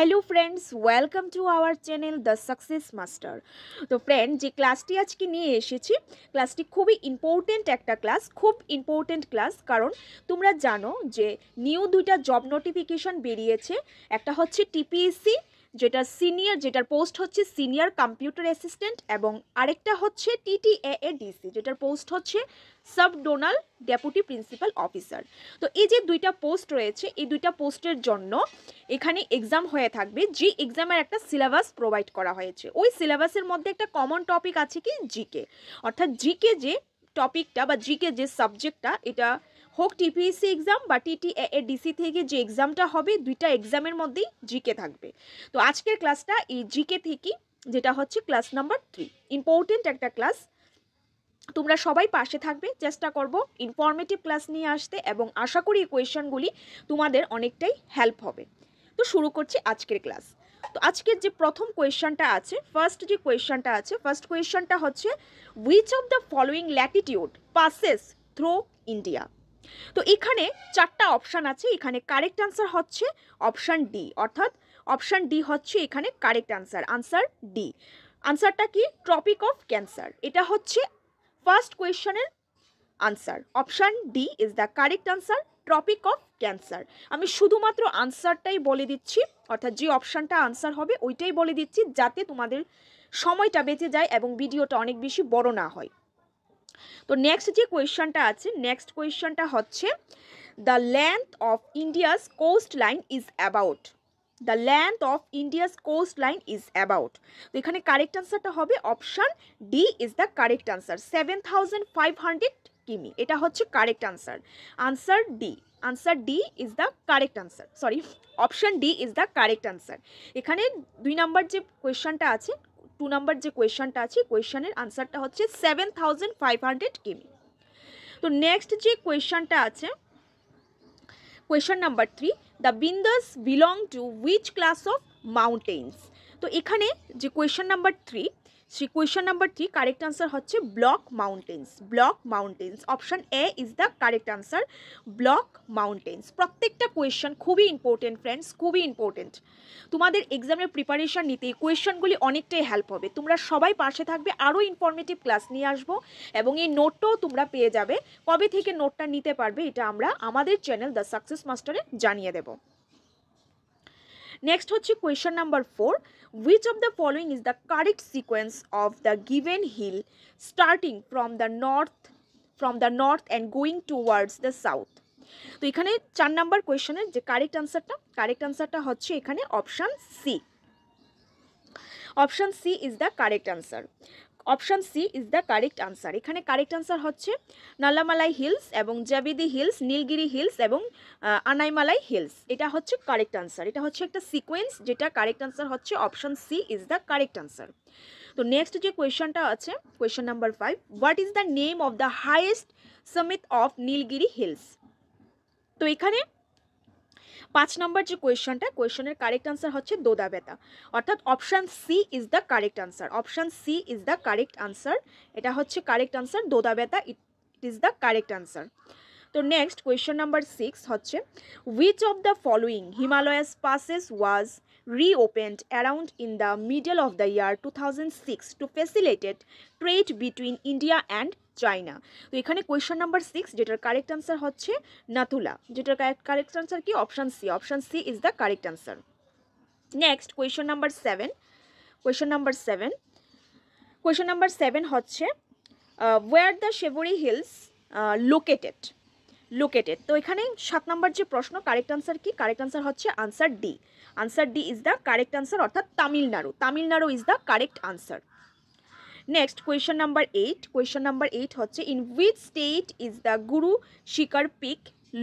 Hello friends welcome to our channel the Success Master তো friend যে ক্লাসটি আজকে নিয়ে এসেছি ক্লাসটি খুবই ইম্পর্টেন্ট একটা ক্লাস খুব ইম্পর্টেন্ট ক্লাস কারণ তোমরা জানো যে নিউ দুইটা জব নোটিফিকেশন বেরিয়েছে একটা হচ্ছে টিপিএসসি যেটা সিনিয়র যেটার পোস্ট হচ্ছে সিনিয়র কম্পিউটার অ্যাসিস্ট্যান্ট এবং আরেকটা হচ্ছে টিটিএ এ ডিসি যেটার পোস্ট হচ্ছে সাব ডোনাল ডেপুটি প্রিন্সিপাল অফিসার তো এই যে দুইটা পোস্ট রয়েছে এই দুইটা পোস্টের জন্য এখানে এক্সাম হয়ে থাকবে যে এক্সামের একটা সিলেবাস প্রোভাইড করা হয়েছে ওই সিলেবাসের মধ্যে একটা কমন টপিক আছে কি জিকে অর্থাৎ জিকে যে টপিকটা বা জিকে যে সাবজেক্টটা এটা হোক টিপিএসসি এক্সাম বা টিটি ডিসি থেকে যে এক্সামটা হবে দুইটা এক্সামের মধ্যেই জিকে থাকবে তো আজকের ক্লাসটা এই জিকে থেকে যেটা হচ্ছে ক্লাস নাম্বার থ্রি ইম্পর্টেন্ট একটা ক্লাস তোমরা সবাই পাশে থাকবে চেষ্টা করব ইনফরমেটিভ ক্লাস নিয়ে আসতে এবং আশা করি এই কোয়েশনগুলি তোমাদের অনেকটাই হেল্প হবে তো শুরু করছি আজকের ক্লাস তো আজকের যে প্রথম কোয়েশনটা আছে ফার্স্ট যে কোয়েশনটা আছে ফার্স্ট কোয়েশনটা হচ্ছে which of the following latitude passes through India তো এখানে চারটা অপশান আছে এখানে কারেক্ট আনসার হচ্ছে অপশান ডি অর্থাৎ অপশান ডি হচ্ছে এখানে কারেক্ট আনসার আনসার ডি আনসারটা কি ট্রপিক অফ ক্যান্সার এটা হচ্ছে ফার্স্ট কোয়েশনের answer option D is the correct answer tropic of cancer আমি শুধুমাত্র আনসারটাই বলে দিচ্ছি অর্থাৎ যে অপশানটা আনসার হবে ওইটাই বলে দিচ্ছি যাতে তোমাদের সময়টা বেঁচে যায় এবং ভিডিওটা অনেক বেশি বড় না হয় তো নেক্সট যে কোয়েশ্চানটা আছে নেক্সট কোয়েশ্চানটা হচ্ছে the length of India's coastline is about the length of India's coastline is about তো এখানে কারেক্ট আনসারটা হবে option D is the correct answer seven thousand five hundred কিমি এটা হচ্ছে correct answer answer D answer D is the correct answer sorry option D is the correct answer এখানে দুই নম্বর যে কোয়েশ্চানটা আছে টু নাম্বার যে কোয়েশনটা আছে কোয়েশনের আনসারটা হচ্ছে সেভেন থাউজেন্ড ফাইভ হান্ড্রেড কেমি তো নেক্সট যে কোয়েশনটা আছে question number three the Vindhyas belong to which class of mountains তো এখানে যে question number three three question number three correct answer হচ্ছে block mountains block mountains option A is the correct answer block mountains প্রত্যেকটা question খুবই important friends খুবই important তোমাদের এক্সামের preparation নিতে এই কোয়েশনগুলি অনেকটাই হেল্প হবে তোমরা সবাই পাশে থাকবে আরও ইনফরমেটিভ ক্লাস নিয়ে আসবো এবং এই নোটটাও তোমরা পেয়ে যাবে কবে থেকে নোটটা নিতে পারবে এটা আমরা আমাদের চ্যানেল দ্য সাকসেস মাস্টারে জানিয়ে দেবো নেক্সট হচ্ছে question number four which of the following is the correct sequence of the given hill starting from the north from the north and going towards the south তো এখানে চার number কোয়েশনের যে correct আনসারটা correct আনসারটা হচ্ছে এখানে option C option C is the correct answer option C is the correct answer এখানে correct answer হচ্ছে নালামালাই হিলস এবং জাবিদি হিলস নীলগিরি হিলস এবং আনাইমালাই হিলস এটা হচ্ছে কারেক্ট আনসার এটা হচ্ছে একটা সিকোয়েন্স যেটা কারেক্ট আনসার হচ্ছে option C is the correct answer তো নেক্সট যে কোয়েশনটা আছে question number five what is the name of the highest summit of Nilgiri hills তো এখানে পাঁচ নম্বর যে কোয়েশনটা কোয়েশনের কারেক্ট আনসার হচ্ছে দোদা বেতা অর্থাৎ option C is the correct answer option C is the correct answer এটা হচ্ছে correct answer Doddabetta it is the correct answer তো next question number six হচ্ছে which of the following Himalayas passes was reopened around in the middle of the year 2006 to facilitate trade between India and China তো এখানে question number six যেটার correct answer হচ্ছে নাথুলা যেটার correct answer কি option C option C is the correct answer next question number seven question number seven question number seven হচ্ছে where the Shevaroy hills located located তো এখানে সাত নাম্বার যে প্রশ্ন কারেক্ট আনসার কি কারেক্ট আনসার হচ্ছে answer D answer D is the correct answer অর্থাৎ Tamil Nadu Tamil Nadu is the correct answer next question number eight question number eight হচ্ছে in which state is the Guru Shikhar pick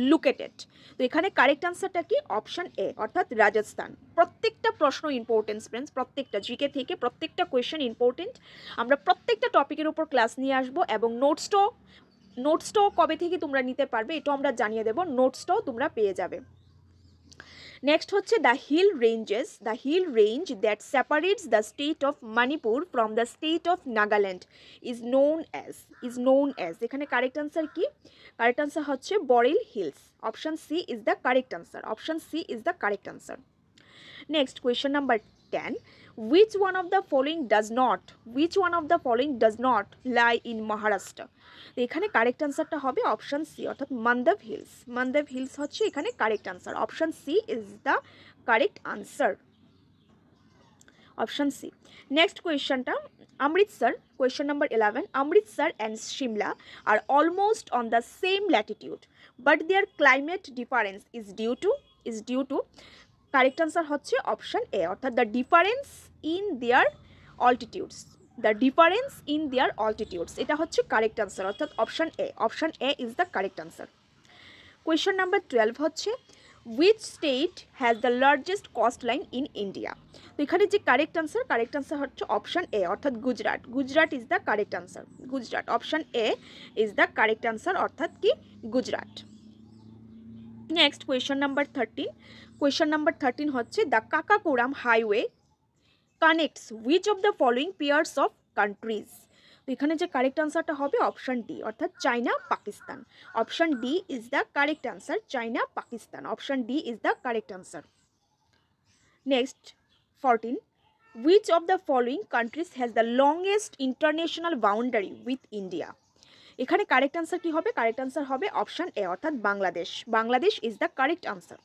লুকেটেড তো এখানে কারেক্ট আনসারটা কি অপশান এ অর্থাৎ রাজস্থান প্রত্যেকটা প্রশ্ন ইম্পর্টেন্স ফ্রেন্ডস প্রত্যেকটা জিকে থেকে প্রত্যেকটা কোয়েশন ইম্পর্টেন্ট আমরা প্রত্যেকটা টপিকের উপর ক্লাস নিয়ে আসবো এবং নোটসটাও নোটসটাও কবে থেকে তোমরা নিতে পারবে এটাও আমরা জানিয়ে দেবো নোটসটাও তোমরা পেয়ে যাবে নেক্সট হচ্ছে the hill ranges the hill range that separates the state of Manipur from the state of Nagaland is known as is known as এখানে কারেক্ট আনসার কি কারেক্ট আনসার হচ্ছে Barail hills option C is the correct answer option C is the correct answer next question number ten which one of the following does not which one of the following does not lie in Maharashtra এখানে correct অ্যান্সারটা হবে option C অর্থাৎ মান্দাব hills মান্দাব hills হচ্ছে এখানে correct answer option C is the correct answer option C next কোয়েশনটা Amritsar question number eleven Amritsar and Shimla are almost on the same latitude but their climate difference is due to is due to correct answer হচ্ছে option A অর্থাৎ the difference in their altitudes the difference in their altitudes এটা হচ্ছে correct answer অর্থাৎ option A option A is the correct answer question number twelve হচ্ছে which state has the largest coastline in India তো এখানে যে correct answer correct answer হচ্ছে option A অর্থাৎ Gujarat Gujarat is the correct answer Gujarat option A is the correct answer অর্থাৎ কি Gujarat next question number thirteen question number thirteen হচ্ছে the Karakoram highway connects which of the following pairs of countries তো এখানে যে correct অ্যান্সারটা হবে অপশান ডি অর্থাৎ China Pakistan option D is the correct answer China Pakistan option D is the correct answer next fourteen which of the following countries has the longest international boundary with India এখানে correct answer কী হবে correct answer হবে option A অর্থাৎ Bangladesh Bangladesh is the correct answer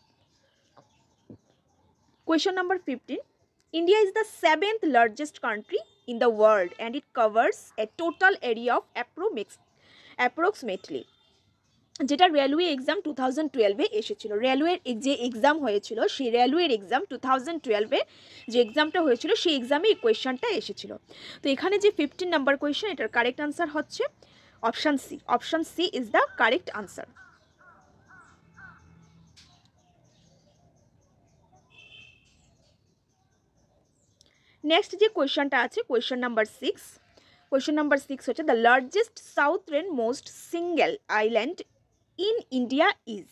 Question number 15. India is the seventh largest country in the world and it covers a total area of approximately যেটা railway exam two thousand টুয়েলভে এসেছিলো রেলওয়ের যে exam হয়েছিল সেই রেলওয়ের এক্সাম টু থাউজেন্ড টুয়েলভে যে এক্সামটা হয়েছিল সেই এক্সামে এই কোয়েশনটা এসেছিলো তো এখানে যে ফিফটিন নাম্বার কোয়েশন এটার কারেক্ট আনসার হচ্ছে option C option C is the correct answer next যে কোয়েশনটা আছে question number six question number six হচ্ছে the largest southernmost single island in India is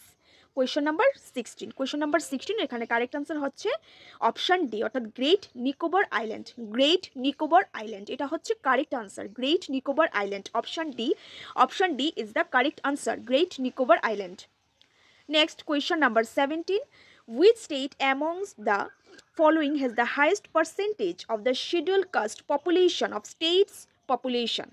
question number sixteen question number sixteen এখানে correct answer হচ্ছে option D অর্থাৎ great Nicobar island great Nicobar island এটা হচ্ছে correct answer great Nicobar island option D option D is the correct answer great Nicobar island next question number seventeen with state amongst the following has the highest percentage of the scheduled caste population of states population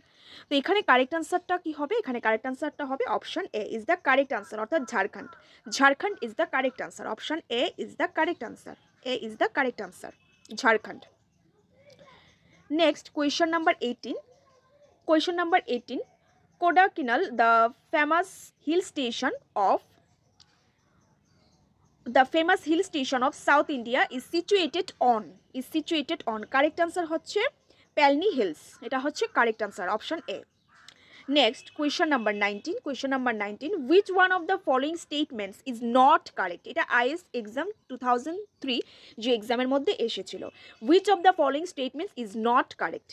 তো এখানে correct আনসারটা কি হবে এখানে correct আনসারটা হবে option A is the correct answer অর্থাৎ Jharkhand Jharkhand is the correct answer option A is the correct answer A is the correct answer Jharkhand next question number eighteen question number eighteen Kodaikanal the famous hill station of the famous hill station of South India is situated on is situated on correct answer হচ্ছে Palani hills এটা হচ্ছে correct answer option A next question number nineteen question number nineteen which one of the following statements is not correct এটা IAS exam two thousand three যে এক্সামের মধ্যে এসেছিল which of the following statements is not correct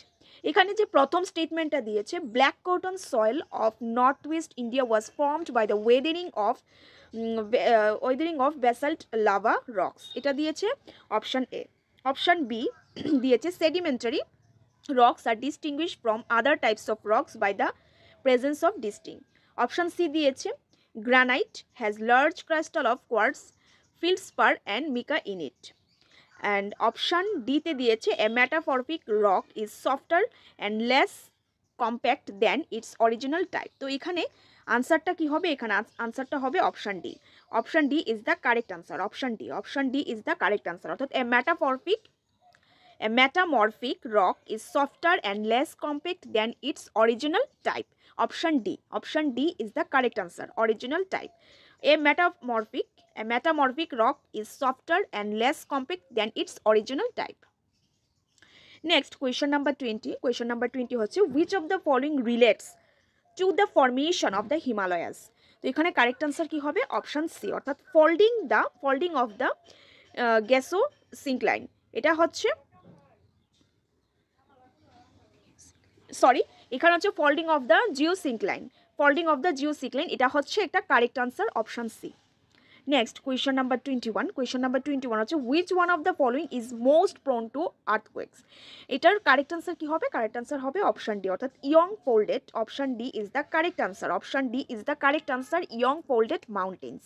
এখানে যে প্রথম স্টেটমেন্টটা দিয়েছে black cotton soil of north west India was formed by the weathering of weathering of basalt lava rocks এটা দিয়েছে অপশান এ অপশান বি দিয়েছে sedimentary rocks are distinguish from other types of rocks by the presence of ডিস্টিং option C দিয়েছে granite has large crystals of quartz feldspar and mica in it and option ডিতে দিয়েছে a metamorphic rock is softer and less compact than its original type তো এখানে আনসারটা কি হবে এখানে আনসারটা হবে option D option D is the correct answer option D option D is the correct answer অর্থাৎ a ম্যাটাফরফিক A metamorphic rock is softer and less compact than its original type. Option D. Option D is the correct answer. Original type. A metamorphic, a metamorphic rock is softer and less compact than its original type. Next, question number 20. Question number 20 হচ্ছে which of the following relates to the formation of the Himalayas তো এখানে correct answer কী হবে option C অর্থাৎ folding the folding of the geosyncline এটা হচ্ছে sorry এখানে হচ্ছে folding of the geosyncline folding of the geosyncline এটা হচ্ছে একটা correct answer option C next question number twenty one question number twenty one হচ্ছে which one of the following is most prone to earthquakes এটার correct answer কী হবে correct answer হবে option D অর্থাৎ young folded option D is the correct answer option D is the correct answer young folded mountains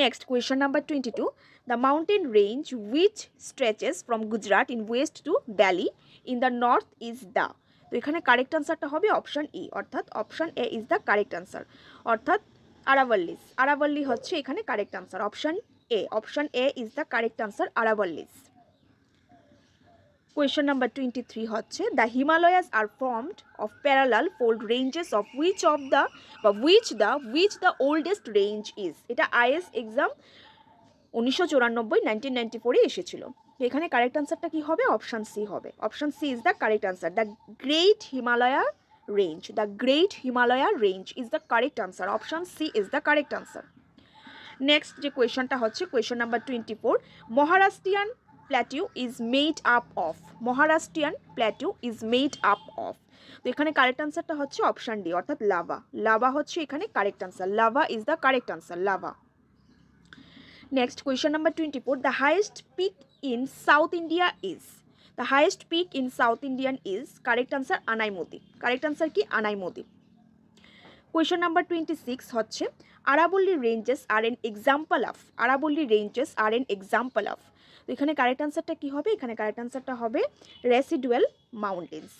next Next, number twenty two the mountain range which stretches from Gujarat in west to valley in the north is the তো এখানে correct আনসারটা হবে option E e, অর্থাৎ option A is the correct answer অর্থাৎ আরাবল্লিস আরাবল্লি হচ্ছে এখানে correct answer option A option A is the correct answer Aravallis question number twenty three হচ্ছে the Himalayas are formed of parallel fold ranges of which of the বা which the which the oldest range is এটা IAS exam উনিশশো চুরানব্বই nineteen ninety ফোরে এসেছিল এখানে correct আনসারটা কী হবে অপশান সি হবে option C is the correct answer the great Himalaya range the great Himalaya range is the correct answer option C is the correct answer next যে কোয়েশনটা হচ্ছে question number twenty four Maharashtrian plateau is made up of Maharashtrian plateau is made up of তো এখানে correct আনসারটা হচ্ছে option D অর্থাৎ lava lava হচ্ছে এখানে correct answer lava is the correct answer lava next question number twenty four the highest peak in south India is the highest peak in south Indian is correct answer আনাইমতি correct answer কি আনাইমতি question number twenty six হচ্ছে আরাবল্লি ranges R an example of আরাবল্লি ranges R an example of তো এখানে correct আনসারটা কী হবে এখানে correct আনসারটা হবে রেসিডুয়াল মাউন্টেন্স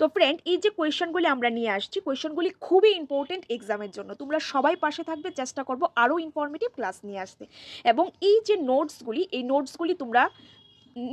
তো ফ্রেন্ড এই যে কোয়েশনগুলি আমরা নিয়ে আসছি কোয়েশনগুলি খুবই ইম্পর্টেন্ট এক্সামের জন্য তোমরা সবাই পাশে থাকবে চেষ্টা করবো আরও ইনফর্মেটিভ ক্লাস নিয়ে আসতে এবং এই যে নোটসগুলি এই নোটসগুলি তোমরা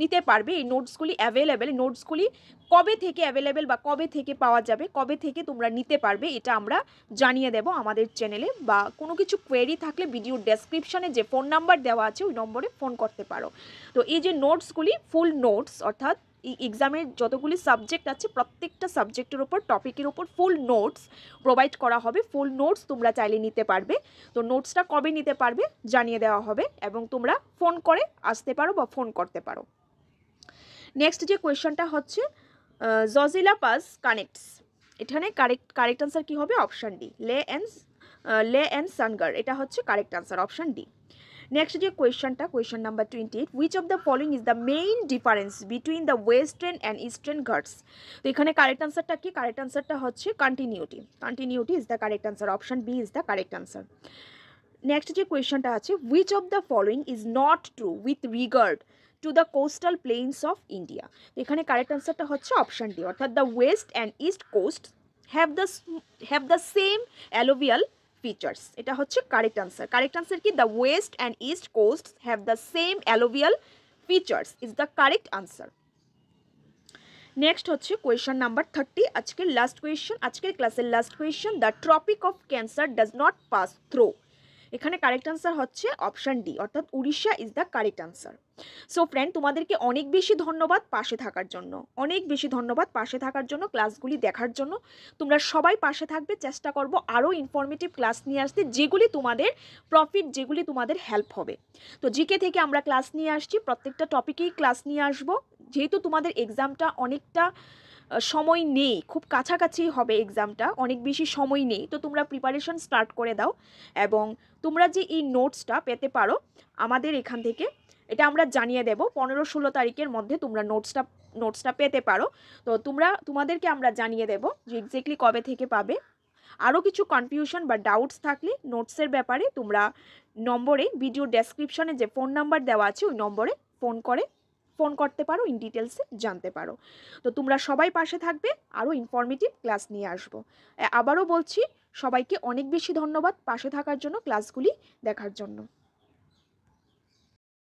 নিতে পারবে এই নোটসগুলি অ্যাভেলেবেল নোটসগুলি কবে থেকে অ্যাভেলেবেল বা কবে থেকে পাওয়া যাবে কবে থেকে তোমরা নিতে পারবে এটা আমরা জানিয়ে দেব আমাদের চ্যানেলে বা কোনো কিছু কোয়েরি থাকলে ভিডিও ডেসক্রিপশনে যে ফোন নাম্বার দেওয়া আছে ওই নম্বরে ফোন করতে পারো তো এই যে নোটসগুলি ফুল নোটস অর্থাৎ এই এক্সামের যতগুলি সাবজেক্ট আছে প্রত্যেকটা সাবজেক্টের ওপর টপিকের ওপর ফুল নোটস প্রোভাইড করা হবে ফুল নোটস তোমরা চাইলে নিতে পারবে তো নোটসটা কবে নিতে পারবে জানিয়ে দেওয়া হবে এবং তোমরা ফোন করে আসতে পারো বা ফোন করতে পারো নেক্সট যে কোয়েশনটা হচ্ছে জজিলা পাস কানেক্টস এখানে কারেক্ট কারেক্ট আনসার কী হবে option D Leh and Leh and Srinagar এটা হচ্ছে correct answer option D next যে কোয়েশনটা question number twenty eight which of the following is the main difference between the western and eastern Ghats তো এখানে correct আনসারটা কি কারেক্ট আনসারটা হচ্ছে continuity continuity is the correct answer option B is the correct answer next যে কোয়েশনটা আছে which of the following is not true with regard to the coastal plains of India এখানে কারেক্ট আনসারটা হচ্ছে অপশান ডি অর্থাৎ the west and east coast have the have the same alluvial features এটা হচ্ছে correct answer correct answer কি the west and east coast have the same alluvial features is the correct answer next হচ্ছে question number thirty আজকের last question আজকের ক্লাসের last question the tropic of cancer does not pass through এখানে correct answer হচ্ছে option D অর্থাৎ Orissa is the correct answer so friend তোমাদেরকে অনেক বেশি ধন্যবাদ পাশে থাকার জন্য অনেক বেশি ধন্যবাদ পাশে থাকার জন্য ক্লাসগুলি দেখার জন্য তোমরা সবাই পাশে থাকবে চেষ্টা করব আরও ইনফরমেটিভ ক্লাস নিয়ে আসতে যেগুলি তোমাদের প্রফিট যেগুলি তোমাদের হেল্প হবে তো জিকে থেকে আমরা ক্লাস নিয়ে আসছি প্রত্যেকটা টপিকেই ক্লাস নিয়ে আসব যেহেতু তোমাদের এক্সামটা অনেকটা সময় নেই খুব কাছাকাছি হবে এক্সামটা অনেক বেশি সময় নেই তো তোমরা প্রিপারেশন স্টার্ট করে দাও এবং তোমরা যে এই নোটসটা পেতে পারো আমাদের এখান থেকে এটা আমরা জানিয়ে দেব পনেরো ষোলো তারিখের মধ্যে তোমরা নোটসটা নোটসটা পেতে পারো তো তোমরা তোমাদেরকে আমরা জানিয়ে দেব যে এক্স্যাক্টলি কবে থেকে পাবে আরও কিছু কনফিউশন বা ডাউটস থাকলে নোটসের ব্যাপারে তোমরা নম্বরে ভিডিও ডেসক্রিপশনে যে ফোন নাম্বার দেওয়া আছে ওই নম্বরে ফোন করে ফোন করতে পারো ইন ডিটেলসে জানতে পারো তো তোমরা সবাই পাশে থাকবে আরও ইনফর্মেটিভ ক্লাস নিয়ে আসবো আবারও বলছি সবাইকে অনেক বেশি ধন্যবাদ পাশে থাকার জন্য ক্লাসগুলি দেখার জন্য